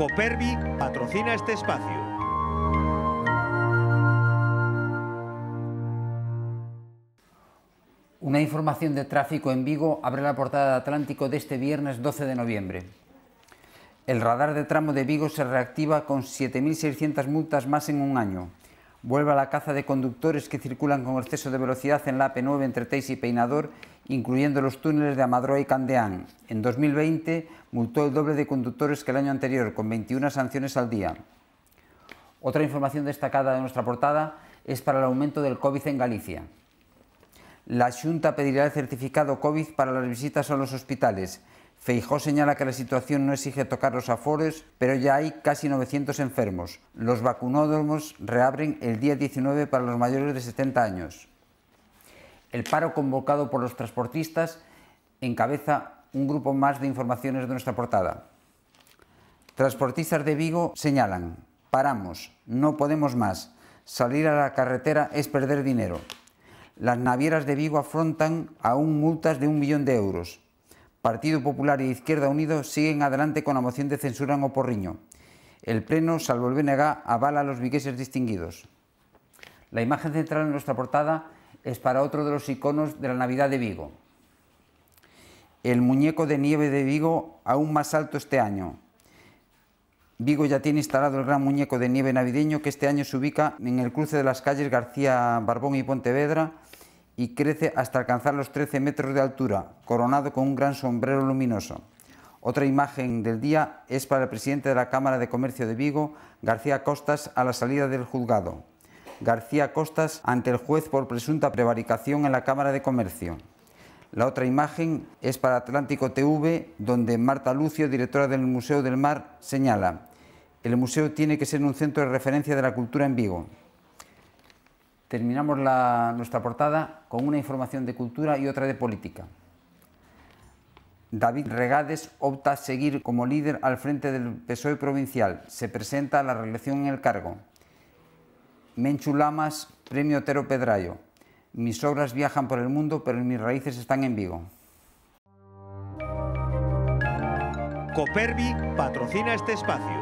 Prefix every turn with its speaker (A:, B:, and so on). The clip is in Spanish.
A: Copervi patrocina este espacio.
B: Una información de tráfico en Vigo abre la portada de Atlántico de este viernes 12 de noviembre. El radar de tramo de Vigo se reactiva con 7.600 multas más en un año. Vuelve a la caza de conductores que circulan con exceso de velocidad en la AP9 entre Teix y Peinador, incluyendo los túneles de Amadroa y Candeán. En 2020 multó el doble de conductores que el año anterior, con 21 sanciones al día. Otra información destacada de nuestra portada es para el aumento del COVID en Galicia. La Junta pedirá el certificado COVID para las visitas a los hospitales. Feijó señala que la situación no exige tocar los afores, pero ya hay casi 900 enfermos. Los vacunódromos reabren el día 19 para los mayores de 70 años. El paro convocado por los transportistas encabeza un grupo más de informaciones de nuestra portada. Transportistas de Vigo señalan, paramos, no podemos más, salir a la carretera es perder dinero. Las navieras de Vigo afrontan aún multas de un millón de euros. Partido Popular y e Izquierda Unido siguen adelante con la moción de censura en Oporriño. El Pleno, salvo el BNG, avala a los vigueses distinguidos. La imagen central de nuestra portada es para otro de los iconos de la Navidad de Vigo. El muñeco de nieve de Vigo aún más alto este año. Vigo ya tiene instalado el gran muñeco de nieve navideño que este año se ubica en el cruce de las calles García Barbón y Pontevedra y crece hasta alcanzar los 13 metros de altura, coronado con un gran sombrero luminoso. Otra imagen del día es para el presidente de la Cámara de Comercio de Vigo, García Costas, a la salida del juzgado. García Costas ante el juez por presunta prevaricación en la Cámara de Comercio. La otra imagen es para Atlántico TV, donde Marta Lucio, directora del Museo del Mar, señala, el museo tiene que ser un centro de referencia de la cultura en Vigo terminamos nuestra portada con una información de cultura y otra de política. David Regades opta a seguir como líder al frente del PSOE provincial. Se presenta a la reelección en el cargo. Menchu Lamas, premio Otero Pedrayo. Mis obras viajan por el mundo, pero mis raíces están en Vigo.
A: Copervi patrocina este espacio.